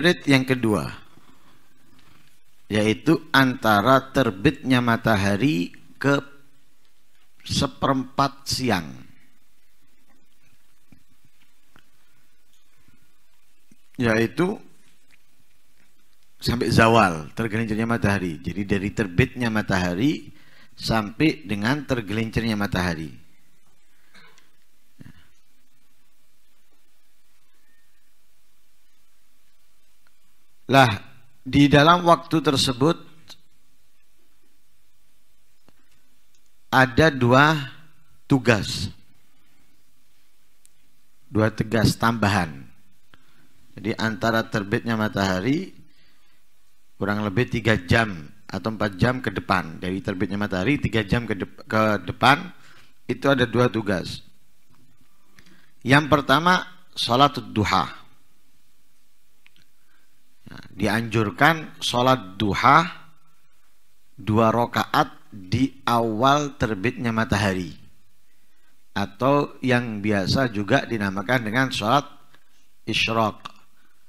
spirit yang kedua yaitu antara terbitnya matahari ke seperempat siang. Yaitu sampai zawal tergelincirnya matahari. Jadi dari terbitnya matahari sampai dengan tergelincirnya matahari. Lah, di dalam waktu tersebut ada dua tugas. Dua tugas tambahan. Jadi antara terbitnya matahari kurang lebih tiga jam atau empat jam ke depan dari terbitnya matahari tiga jam ke, de ke depan itu ada dua tugas. Yang pertama sholat duha dianjurkan sholat duha dua rakaat di awal terbitnya matahari atau yang biasa juga dinamakan dengan sholat isyrok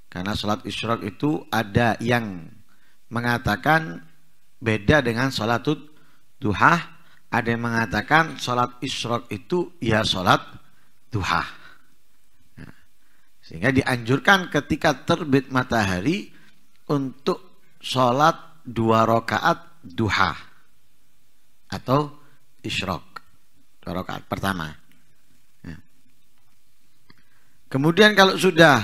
karena sholat isyrok itu ada yang mengatakan beda dengan sholat duha ada yang mengatakan sholat isyrok itu ya sholat duha sehingga dianjurkan ketika terbit matahari untuk sholat dua rakaat duha atau isyrok. Dua rakaat pertama. Ya. Kemudian kalau sudah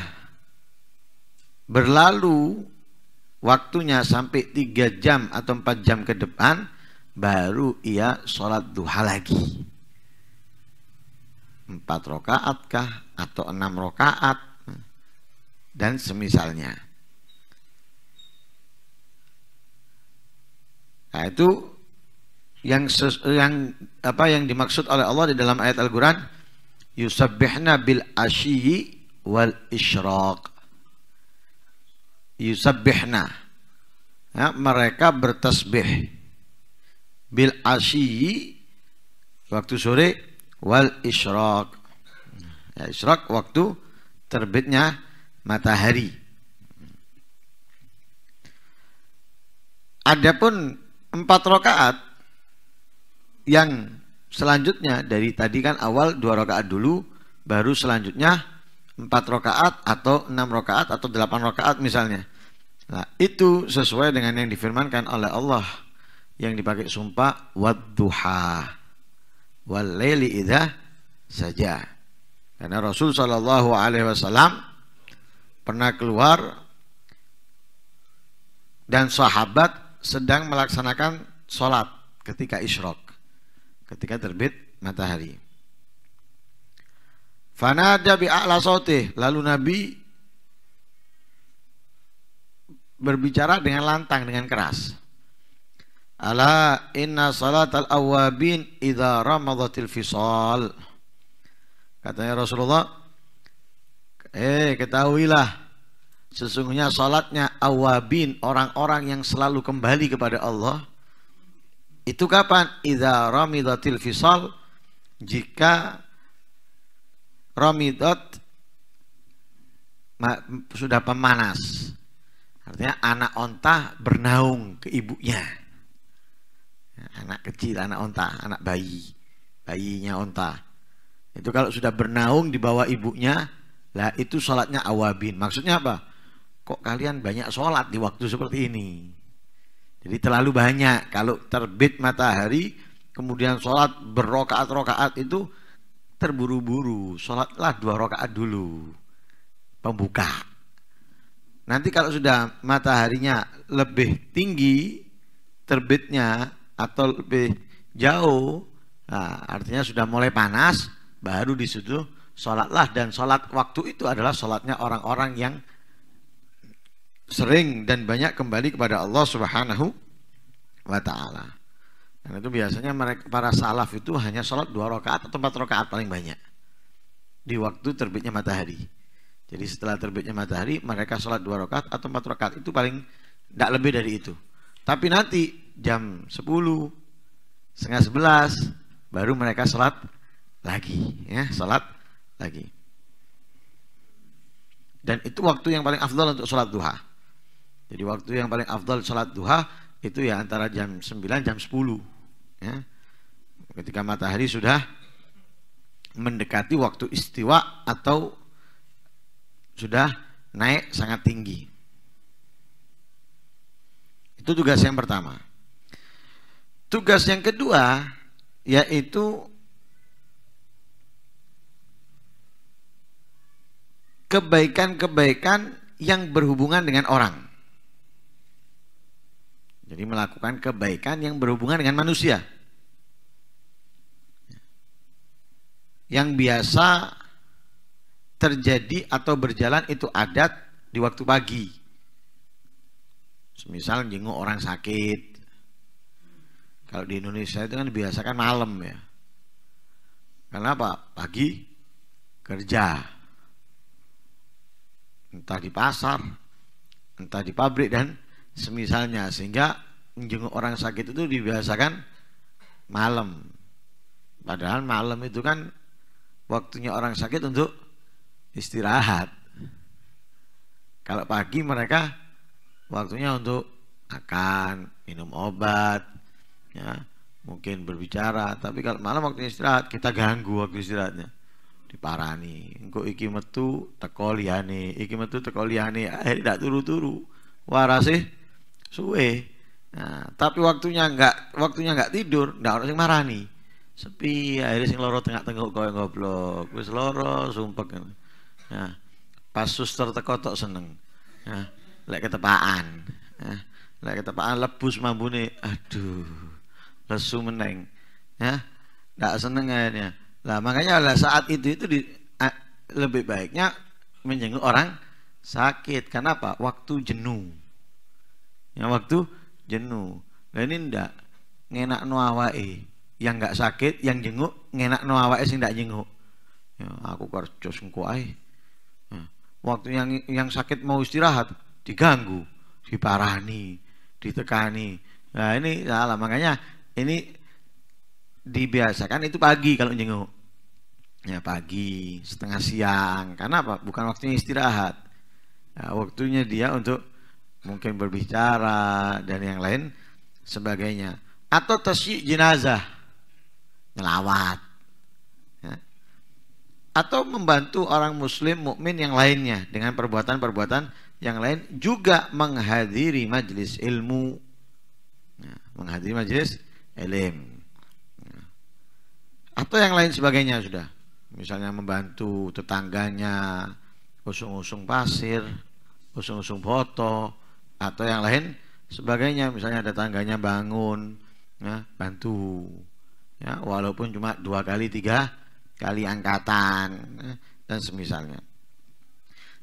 berlalu waktunya sampai tiga jam atau empat jam ke depan baru ia sholat duha lagi empat rokaat kah atau enam rokaat dan semisalnya. Nah, itu yang yang apa yang dimaksud oleh Allah di dalam ayat Al-Qur'an yusabbihna bil asyi wal isyraq. Yusabbihna. Ya, mereka bertasbih bil asyi waktu sore wal isyraq. Ya, isyraq waktu terbitnya matahari. Adapun empat rokaat yang selanjutnya dari tadi kan awal dua rokaat dulu, baru selanjutnya empat rokaat atau enam rokaat atau delapan rokaat misalnya. Nah, itu sesuai dengan yang difirmankan oleh Allah yang dipakai sumpah wadduha wal laili saja. Karena Rasul sallallahu alaihi wasallam pernah keluar dan sahabat sedang melaksanakan sholat ketika isyrok ketika terbit matahari fanada bi'a'la sotih lalu nabi berbicara dengan lantang dengan keras ala inna al awabin idha ramadatil fisal katanya Rasulullah Eh, ketahuilah sesungguhnya salatnya awabin orang-orang yang selalu kembali kepada Allah. Itu kapan? Idza ramidatil fisal jika ramidat sudah pemanas. Artinya anak onta bernaung ke ibunya. Anak kecil, anak onta, anak bayi. Bayinya onta. Itu kalau sudah bernaung di bawah ibunya, lah itu sholatnya awabin. Maksudnya apa? Kok kalian banyak sholat di waktu seperti ini? Jadi terlalu banyak. Kalau terbit matahari, kemudian sholat berrokaat-rokaat itu terburu-buru. Sholatlah dua rokaat dulu. Pembuka. Nanti kalau sudah mataharinya lebih tinggi terbitnya atau lebih jauh, nah, artinya sudah mulai panas, baru di sholatlah dan sholat waktu itu adalah sholatnya orang-orang yang sering dan banyak kembali kepada Allah Subhanahu wa taala. Dan itu biasanya mereka para salaf itu hanya sholat dua rakaat atau empat rakaat paling banyak di waktu terbitnya matahari. Jadi setelah terbitnya matahari mereka sholat dua rakaat atau empat rakaat itu paling tidak lebih dari itu. Tapi nanti jam 10, setengah sebelas baru mereka sholat lagi ya sholat lagi. Dan itu waktu yang paling afdal untuk sholat duha. Jadi waktu yang paling afdal sholat duha itu ya antara jam 9 jam 10 ya. Ketika matahari sudah mendekati waktu istiwa atau sudah naik sangat tinggi. Itu tugas yang pertama. Tugas yang kedua yaitu kebaikan-kebaikan yang berhubungan dengan orang. Jadi melakukan kebaikan yang berhubungan dengan manusia. Yang biasa terjadi atau berjalan itu adat di waktu pagi. Misal jenguk orang sakit. Kalau di Indonesia itu kan biasakan malam ya. Kenapa? Pagi kerja entah di pasar, entah di pabrik dan semisalnya sehingga menjenguk orang sakit itu dibiasakan malam. Padahal malam itu kan waktunya orang sakit untuk istirahat. Kalau pagi mereka waktunya untuk makan, minum obat, ya, mungkin berbicara. Tapi kalau malam waktu istirahat kita ganggu waktu istirahatnya diparani engko iki metu teko liyane iki metu teko liyane akhirnya ndak turu-turu warase suwe nah, tapi waktunya enggak waktunya enggak tidur ndak ono sing marani sepi akhirnya sing loro tengah tengok koyo goblok wis loro sumpek nah pas suster teko tok seneng nah lek ketepaan nah lek ketepaan lebus mambune aduh lesu meneng ya nah, ndak seneng akhirnya lah makanya lah saat itu itu di, eh, lebih baiknya menjenguk orang sakit. Kenapa? Waktu jenuh. Ya waktu jenuh. Lah ini ndak ngenak no awake. Yang nggak sakit, yang jenguk ngenak no awake sing ndak jenguk. Ya, aku kerja sengko ae. Ya. Waktu yang yang sakit mau istirahat diganggu, diparani, ditekani. Nah, ini salah. Makanya ini dibiasakan itu pagi kalau jenguk ya pagi setengah siang karena apa bukan waktunya istirahat ya, waktunya dia untuk mungkin berbicara dan yang lain sebagainya atau tasyi jenazah melawat ya. atau membantu orang muslim mukmin yang lainnya dengan perbuatan-perbuatan yang lain juga menghadiri majelis ilmu ya, menghadiri majelis ilmu ya. atau yang lain sebagainya sudah misalnya membantu tetangganya usung-usung pasir, usung-usung foto atau yang lain sebagainya misalnya ada tangganya bangun ya, bantu ya walaupun cuma dua kali tiga kali angkatan ya, dan semisalnya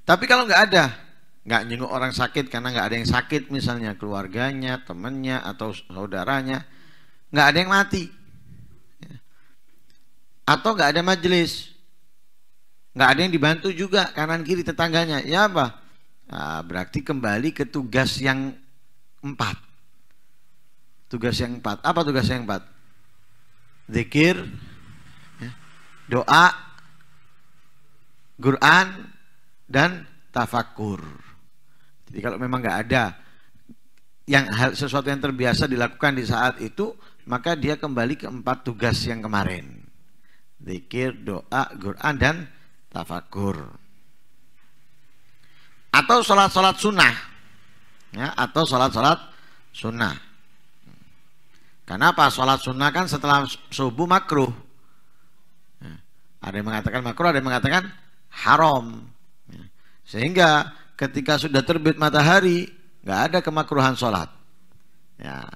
tapi kalau nggak ada nggak jenguk orang sakit karena nggak ada yang sakit misalnya keluarganya temennya atau saudaranya nggak ada yang mati atau nggak ada majelis nggak ada yang dibantu juga kanan kiri tetangganya ya apa nah, berarti kembali ke tugas yang empat tugas yang empat apa tugas yang empat zikir ya, doa Quran dan tafakur jadi kalau memang nggak ada yang hal, sesuatu yang terbiasa dilakukan di saat itu maka dia kembali ke empat tugas yang kemarin Zikir, doa, Quran dan tafakur. Atau sholat-sholat sunnah. Ya, atau sholat-sholat sunnah. Kenapa sholat sunnah kan setelah subuh makruh. Ya, ada yang mengatakan makruh, ada yang mengatakan haram. Ya, sehingga ketika sudah terbit matahari, nggak ada kemakruhan sholat. Ya,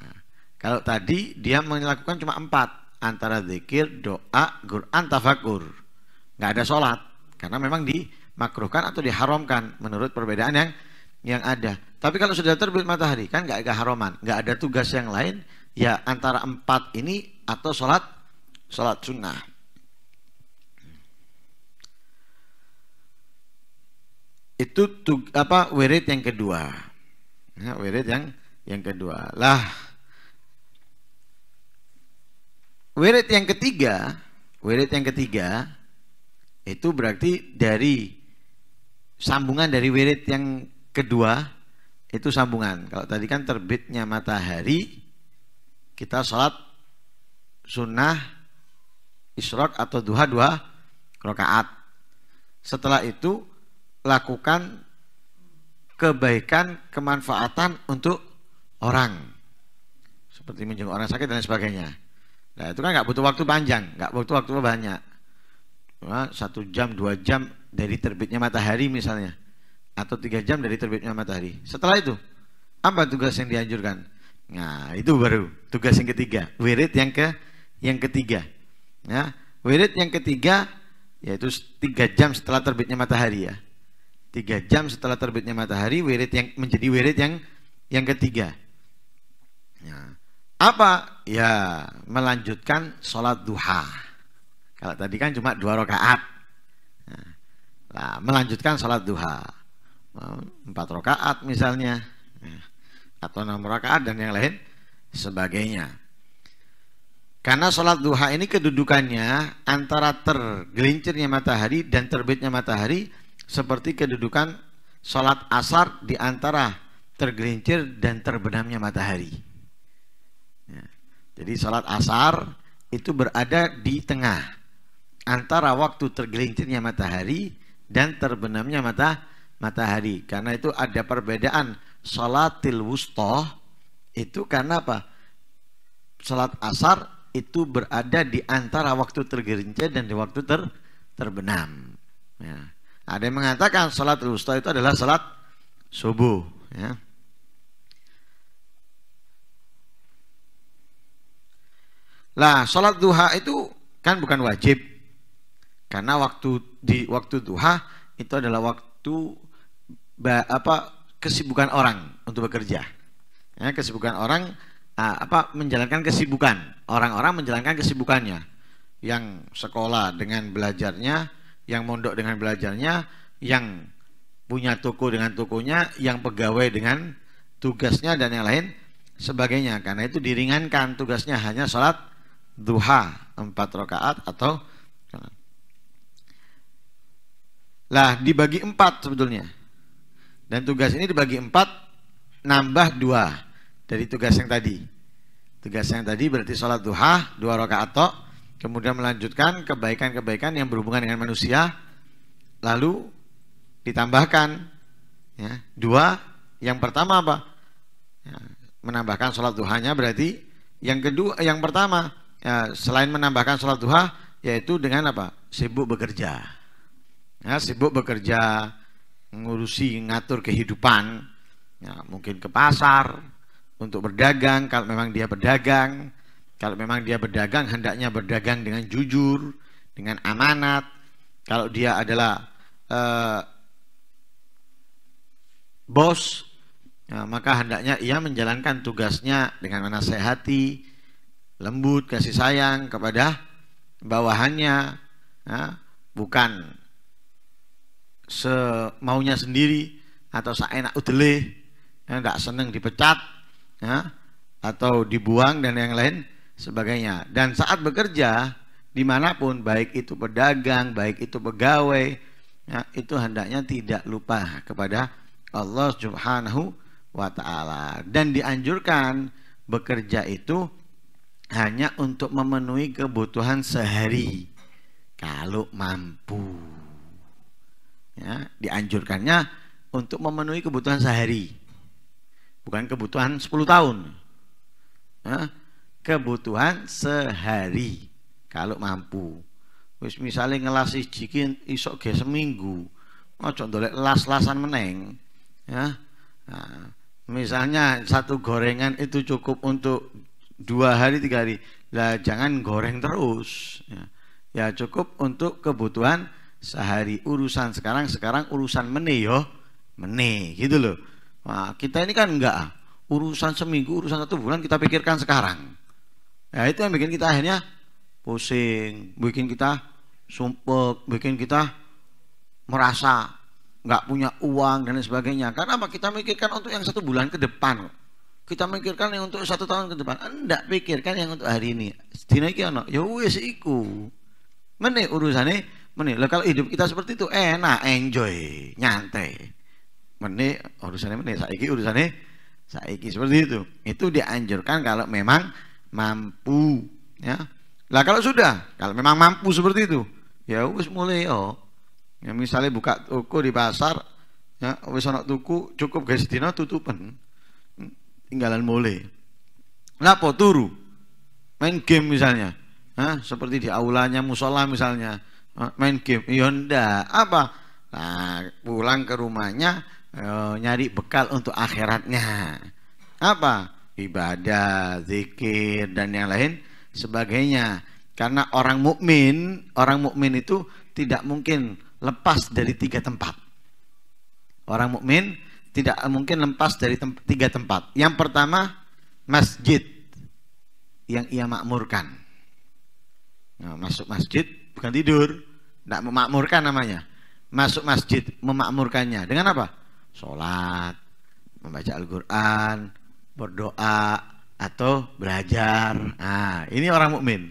kalau tadi dia melakukan cuma empat, antara zikir, doa, Quran, tafakur. Nggak ada sholat. Karena memang dimakruhkan atau diharamkan menurut perbedaan yang yang ada. Tapi kalau sudah terbit matahari kan nggak ada haraman. nggak ada tugas yang lain. Ya antara empat ini atau sholat sholat sunnah. Itu tug, apa wirid yang kedua. Ya, wirid yang yang kedua lah Wirid yang ketiga, wirid yang ketiga itu berarti dari sambungan dari wirid yang kedua itu sambungan. Kalau tadi kan terbitnya matahari kita sholat sunnah isrok atau duha dua rakaat. Setelah itu lakukan kebaikan, kemanfaatan untuk orang. Seperti menjenguk orang sakit dan sebagainya. Nah itu kan nggak butuh waktu panjang, nggak butuh waktu banyak. Nah, satu jam, dua jam dari terbitnya matahari misalnya, atau tiga jam dari terbitnya matahari. Setelah itu, apa tugas yang dianjurkan? Nah itu baru tugas yang ketiga, wirid yang ke yang ketiga. Ya, wirid yang ketiga yaitu tiga jam setelah terbitnya matahari ya. Tiga jam setelah terbitnya matahari, wirid yang menjadi wirid yang yang ketiga. Apa? Ya, melanjutkan sholat duha. Kalau tadi kan cuma dua rakaat. Ya. Nah, melanjutkan sholat duha. Empat rakaat misalnya. Ya. Atau enam rakaat dan yang lain sebagainya. Karena sholat duha ini kedudukannya antara tergelincirnya matahari dan terbitnya matahari seperti kedudukan sholat asar di antara tergelincir dan terbenamnya matahari. Ya. Jadi sholat asar itu berada di tengah antara waktu tergelincirnya matahari dan terbenamnya mata matahari. Karena itu ada perbedaan sholatil wustoh itu karena apa? Sholat asar itu berada di antara waktu tergelincir dan di waktu ter terbenam. Ya. Ada yang mengatakan sholat wusta itu adalah sholat subuh. Ya. Lah, sholat duha itu kan bukan wajib. Karena waktu di waktu duha itu adalah waktu apa kesibukan orang untuk bekerja. Ya, kesibukan orang apa menjalankan kesibukan. Orang-orang menjalankan kesibukannya. Yang sekolah dengan belajarnya, yang mondok dengan belajarnya, yang punya toko dengan tokonya, yang pegawai dengan tugasnya dan yang lain sebagainya. Karena itu diringankan tugasnya hanya sholat duha empat rakaat atau lah dibagi empat sebetulnya dan tugas ini dibagi empat nambah dua dari tugas yang tadi tugas yang tadi berarti sholat duha dua rakaat atau kemudian melanjutkan kebaikan-kebaikan yang berhubungan dengan manusia lalu ditambahkan ya dua yang pertama apa ya, menambahkan sholat duhanya berarti yang kedua yang pertama ya, selain menambahkan sholat duha yaitu dengan apa sibuk bekerja ya, sibuk bekerja ngurusi ngatur kehidupan ya, mungkin ke pasar untuk berdagang kalau memang dia berdagang kalau memang dia berdagang hendaknya berdagang dengan jujur dengan amanat kalau dia adalah eh, bos ya, maka hendaknya ia menjalankan tugasnya dengan menasehati lembut kasih sayang kepada bawahannya ya, bukan semaunya sendiri atau seenak udele yang tidak seneng dipecat ya, atau dibuang dan yang lain sebagainya dan saat bekerja dimanapun baik itu pedagang baik itu pegawai ya, itu hendaknya tidak lupa kepada Allah subhanahu wa ta'ala dan dianjurkan bekerja itu hanya untuk memenuhi kebutuhan sehari kalau mampu ya dianjurkannya untuk memenuhi kebutuhan sehari bukan kebutuhan 10 tahun ya, kebutuhan sehari kalau mampu wis misalnya ngelas jikin isok ge seminggu ojo ndolek las-lasan meneng ya nah, misalnya satu gorengan itu cukup untuk dua hari tiga hari lah jangan goreng terus ya, ya cukup untuk kebutuhan sehari urusan sekarang sekarang urusan meni yo meni gitu loh nah, kita ini kan enggak ah. urusan seminggu urusan satu bulan kita pikirkan sekarang ya itu yang bikin kita akhirnya pusing bikin kita sumpek bikin kita merasa nggak punya uang dan sebagainya karena apa kita mikirkan untuk yang satu bulan ke depan kita mikirkan yang untuk satu tahun ke depan enggak pikirkan yang untuk hari ini dina iki ono ya wis iku mene urusane mene lah kalau hidup kita seperti itu enak enjoy nyantai mene urusane, mene saiki urusane, saiki seperti itu itu dianjurkan kalau memang mampu ya lah kalau sudah kalau memang mampu seperti itu ya wis mulai oh ya misalnya buka toko di pasar ya wis ono tuku cukup guys dina tutupan tinggalan mulai Napa turu? Main game misalnya. Hah? seperti di aulanya musola misalnya. main game. yonda ya, Apa? Nah, pulang ke rumahnya eh, nyari bekal untuk akhiratnya. Apa? Ibadah, zikir dan yang lain sebagainya. Karena orang mukmin, orang mukmin itu tidak mungkin lepas dari tiga tempat. Orang mukmin tidak mungkin lepas dari tem tiga tempat. Yang pertama masjid yang ia makmurkan. Nah, masuk masjid bukan tidur, tidak memakmurkan namanya. Masuk masjid memakmurkannya dengan apa? Sholat, membaca Al-Quran, berdoa atau belajar. Nah, ini orang mukmin.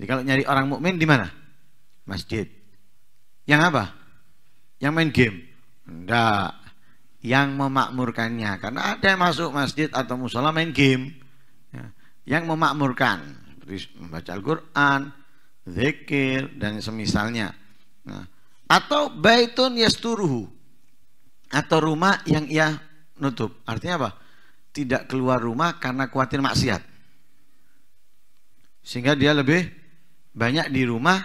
Jadi kalau nyari orang mukmin di mana? Masjid. Yang apa? Yang main game? Enggak yang memakmurkannya karena ada yang masuk masjid atau musola main game ya, yang memakmurkan seperti membaca Al-Quran zikir dan semisalnya nah, atau baitun yasturuhu atau rumah yang ia nutup artinya apa tidak keluar rumah karena khawatir maksiat sehingga dia lebih banyak di rumah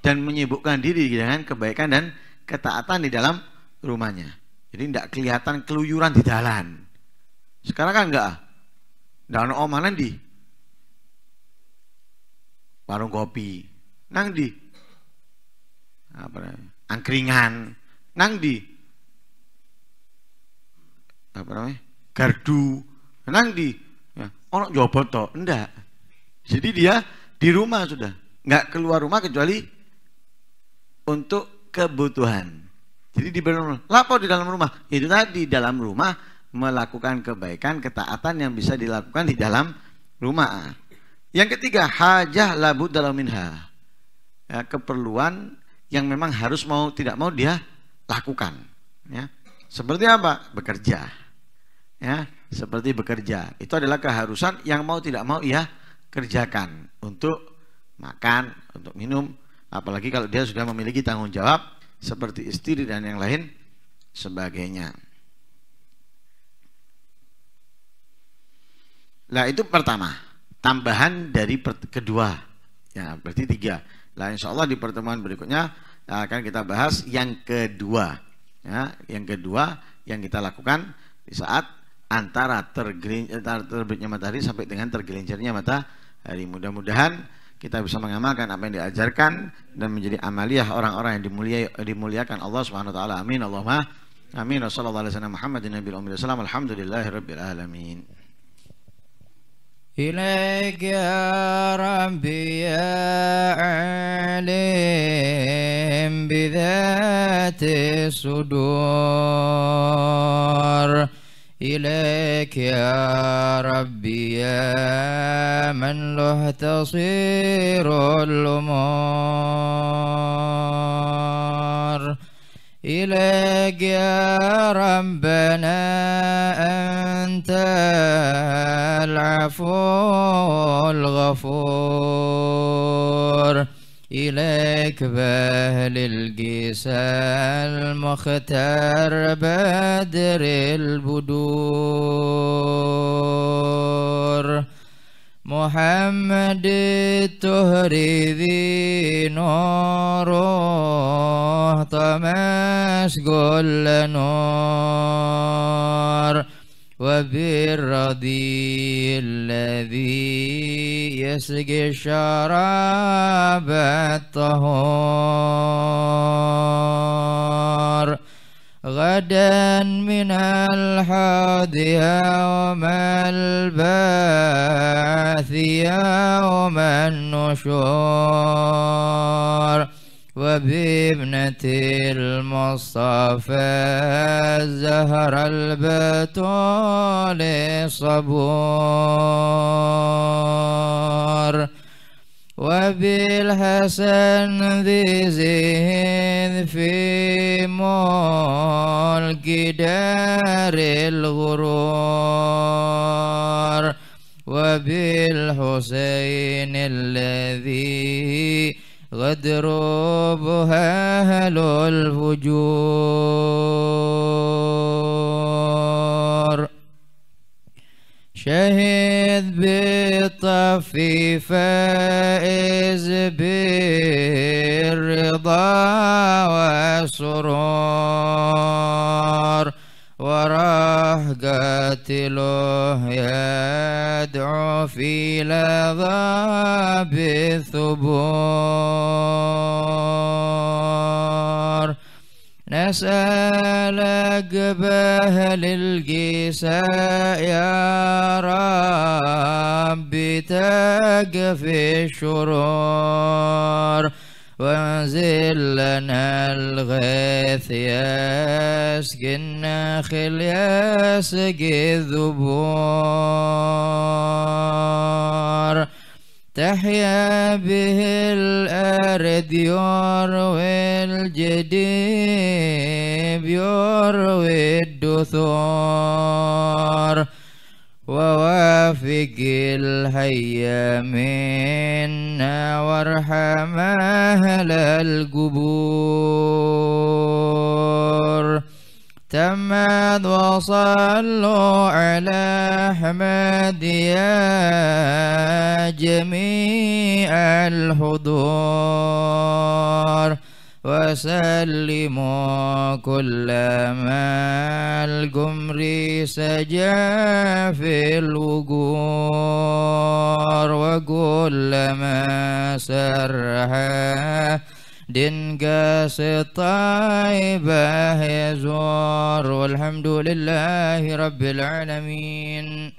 dan menyibukkan diri dengan kebaikan dan ketaatan di dalam rumahnya jadi tidak kelihatan keluyuran di jalan. Sekarang kan enggak. Ndak ono omah Warung kopi. Nang di Apa namanya? Angkringan. Nang di Apa namanya? Gardu. Nang di Ya. Ono jawab toh? Ndak. Jadi dia di rumah sudah. Nggak keluar rumah kecuali untuk kebutuhan. Jadi di dalam lapor di dalam rumah. Itu tadi dalam rumah melakukan kebaikan, ketaatan yang bisa dilakukan di dalam rumah. Yang ketiga, hajah labud dalam minha. Ya, keperluan yang memang harus mau tidak mau dia lakukan. Ya. Seperti apa? Bekerja. Ya, seperti bekerja. Itu adalah keharusan yang mau tidak mau ia kerjakan untuk makan, untuk minum, apalagi kalau dia sudah memiliki tanggung jawab seperti istri dan yang lain sebagainya. Nah itu pertama, tambahan dari kedua. Ya, berarti tiga. Nah insya Allah di pertemuan berikutnya eh, akan kita bahas yang kedua. Ya, yang kedua yang kita lakukan di saat antara, antara eh, terbitnya matahari sampai dengan tergelincirnya matahari. Mudah-mudahan kita bisa mengamalkan apa yang diajarkan dan menjadi amaliyah orang-orang yang dimuliai, dimuliakan Allah Subhanahu wa taala. Amin. Allahumma amin. Wassallallahu alaihi wasallam Muhammadin nabiyil ummi wasallam. alamin. إليك يا ربي يا عليم بذات الصدور إليك يا ربي يا من له تصير الأمور إليك يا ربنا أنت العفو الغفور إليك بأهل الجسال المختار بدر البدور محمد الطهر ذي نوره طمس كل نور وبالرضي الذي يسقي الشراب الطهور غدا من الحوض يوم البعث يوم النشور وبابنة المصطفى زهر البتول صبور وبالحسن ذي زين في ملك دار الغرور وبالحسين الذي غدروبها أهل الفجور شهد بطفيفة فائز بالرضا والسرور قاتله يدعو في لظى بالثبور نسألك بأهل القيساء يا رب تقفي الشرور وانزل لنا الغيث يسقي النخل يسقي الذبور تحيا به الأرض يروي الجديب يروي الدثور ووافق الهيامين وارحم أهل القبور تمد وصلوا على أحمد يا جميع الحضور وسلموا كلما القمر سجى في الوقور وكلما سرها دنقاس الطيبة يزور والحمد لله رب العالمين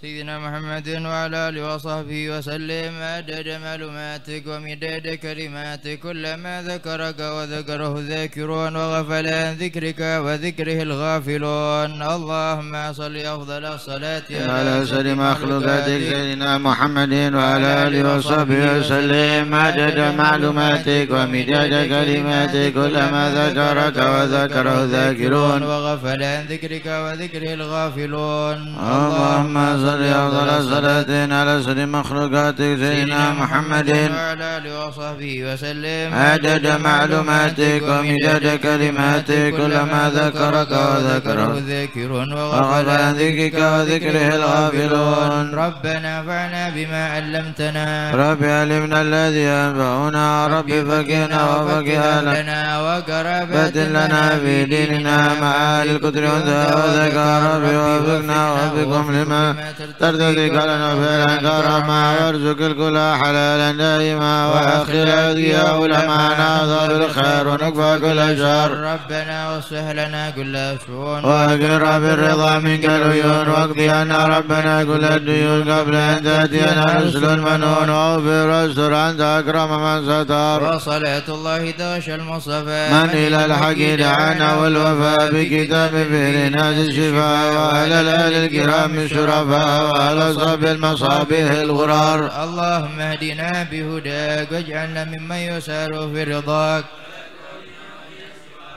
سيدنا محمد وعلى آله وصحبه وسلم عدد معلوماتك ومداد كلماتك كلما ذكرك وذكره الذاكرون وغفل عن ذكرك وذكره الغافلون اللهم صل أفضل الصلاة على سلم مخلوقاتك سيدنا محمد وعلى آله وصحبه وسلم عدد معلوماتك ومداد كلماتك كلما ذكرك وذكره الذاكرون وغفل عن ذكرك وذكره الغافلون اللهم وصل أفضل الصلاة على سر مخلوقاتك سيدنا محمد وعلى آله وصحبه وسلم عدد معلوماتك ومداد كلماتك كلما ذكرك وذكره ذاكرون وغفل عن ذكرك وذكره الغافلون ربنا فعنا بما علمتنا رب علمنا الذي أنفعنا رب فقهنا وفقه لنا وقرابة لنا في ديننا مع القدر والذكر ربي وفقنا وفقكم لما ترتدي قلنا بالانكار ما وارزق الكل حلالا دائما واخر اذياء ولمعنا ظهر الخير ونكفى كل شر ربنا واصلح لنا كل شؤون واقر بالرضا منك العيون واقضي عنا ربنا كل الديون قبل ان تاتينا رسل منون واغفر واستر انت اكرم من ستر وصلاة الله داش المصطفى من الى الحق دعانا والوفاء بكتاب فيه للناس الشفاء واهل الاهل الكرام الشرفاء وعلى صحب المصابيح الغرار اللهم اهدنا بهداك واجعلنا ممن يسار في رضاك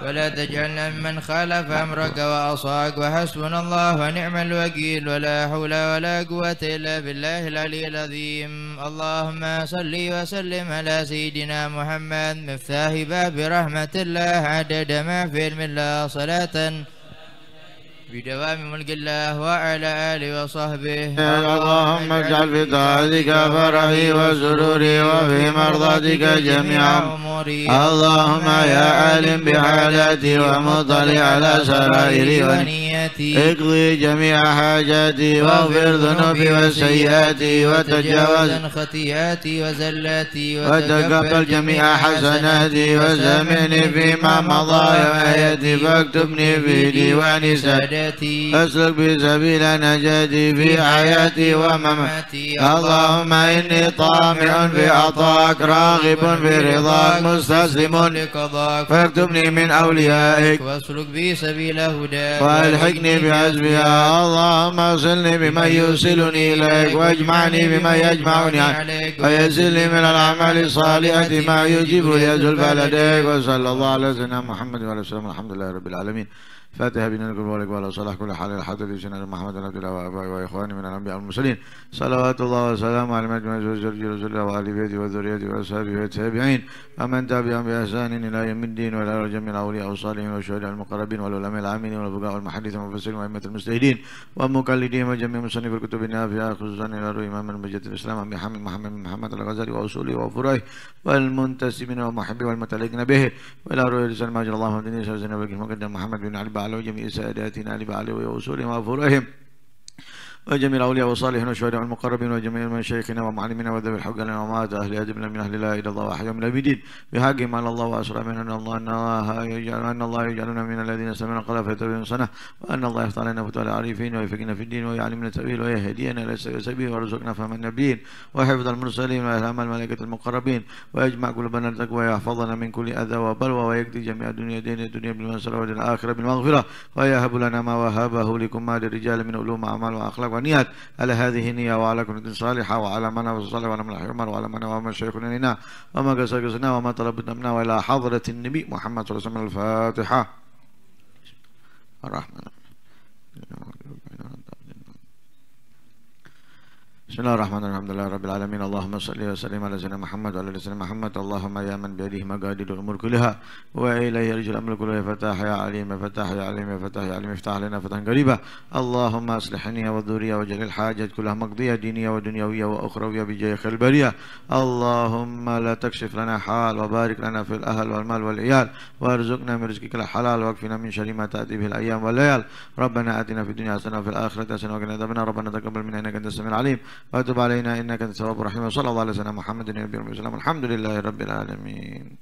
ولا تجعلنا ممن خالف أمرك وأصاك وحسبنا الله ونعم الوكيل ولا حول ولا قوة إلا بالله العلي العظيم اللهم صل وسلم على سيدنا محمد مفتاح باب رحمة الله عدد ما في علم الله صلاةً بدوام ملك الله وعلى آله وصحبه اللهم اجعل في طاعتك فرحي وسروري وفي مرضاتك جميع أموري اللهم يا عالم بحالاتي ومطلع على سرائري ونيتي اقضي جميع حاجاتي واغفر ذنوبي وسيئاتي وتجاوز خطيئاتي وزلاتي وتقبل جميع حسناتي وسامحني فيما مضى وآياتي فاكتبني في ديوان سعادتي حاجتي أسلك بي سبيل نجاتي في حياتي ومماتي اللهم إني طامع في عطاك راغب في رضاك مستسلم لقضاك فاكتبني من أوليائك واسلك بي سبيل هداك وألحقني بحسبها اللهم أصلني بمن يوصلني إليك واجمعني بما يجمعني عليك ويزلني من الأعمال الصالحة ما يجيب لي زلفى وصلى الله على سيدنا محمد وعلى وسلم الحمد لله رب العالمين فاتحة بنا بنلكم ولك وعلى صلاح كل حال لحد في سنة محمد عبد الله وأبائي وإخواني من الأنبياء والمرسلين صلوات الله وسلامه على المجمع وزوجه رسول الله وعلى بيتي وذريتي وأصحابه والتابعين ومن تابعهم بإحسان إلى يوم الدين وإلى جميع الأولياء والصالحين والشهداء المقربين والعلماء العاملين والفقهاء والمحدثين والمفسرين وأئمة المستهدين ومقلديهم وجميع مصنف الكتب النافعة خصوصا إلى إمام المجد الإسلام أبي حمد محمد بن محمد الغزالي وأصوله وفرعه والمنتسبين ومحبي والمتلقين به وإلى رؤية لسان ماجر الله ومدينه سيدنا محمد بن علي على جميع ساداتنا لمعلو ويوصولهم ما فرهم وجميع الأولياء والصالحين والشهداء والمقربين وجميع مشايخنا ومعلمنا وذوي الحق لنا ومات أهل أدبنا من أهل الله إلى الله وحي من الأبدين بحقهم على الله واسرى من أن الله أن الله يجعلنا من الذين سمعنا القول فتبعون سنة وأن الله يفتح علينا فتوى العارفين ويفقنا في الدين ويعلمنا التأويل ويهدينا إلى سبيل ويرزقنا فهم النبيين وحفظ المرسلين وإلهام الملائكة المقربين ويجمع قلوبنا التقوى ويحفظنا من كل أذى وبلوى ويقضي جميع الدنيا دين الدنيا بالمنصره والآخرة بالمغفرة ويهب لنا ما وهبه لكم ما للرجال من علوم أعمال وأخلاق والربانيات على هذه النية وعلى كل صالحة وعلى من هو صالح وعلى من حرمان وعلى من هو شيخنا لنا وما قسى قسنا وما طلبنا منا وإلى حضرة النبي محمد صلى الله عليه وسلم الفاتحة الرحمن الرحيم بسم الله الرحمن الرحيم الحمد لله رب العالمين اللهم صل وسلم على سيدنا محمد وعلى سيدنا محمد اللهم يا من بيده مقادير الامور كلها واليه يرجع الامر كله يا فتاح يا عليم يا فتاح يا عليم يا فتاح يا عليم افتح لنا فتحا قريبا اللهم اصلحني وذرية وجل الحاجات كلها مقضيه دينيه ودنيويه واخرويه بجاه خير البريه اللهم لا تكشف لنا حال وبارك لنا في الاهل والمال والعيال وارزقنا من رزقك الحلال واكفنا من شر ما تاتي به الايام والليال ربنا اتنا في الدنيا حسنه وفي الاخره حسنه وقنا ربنا تقبل منا انك انت السميع العليم وتب علينا إنك أنت التواب الرحيم وصلى الله على سيدنا محمد النبي وسلم الحمد لله رب العالمين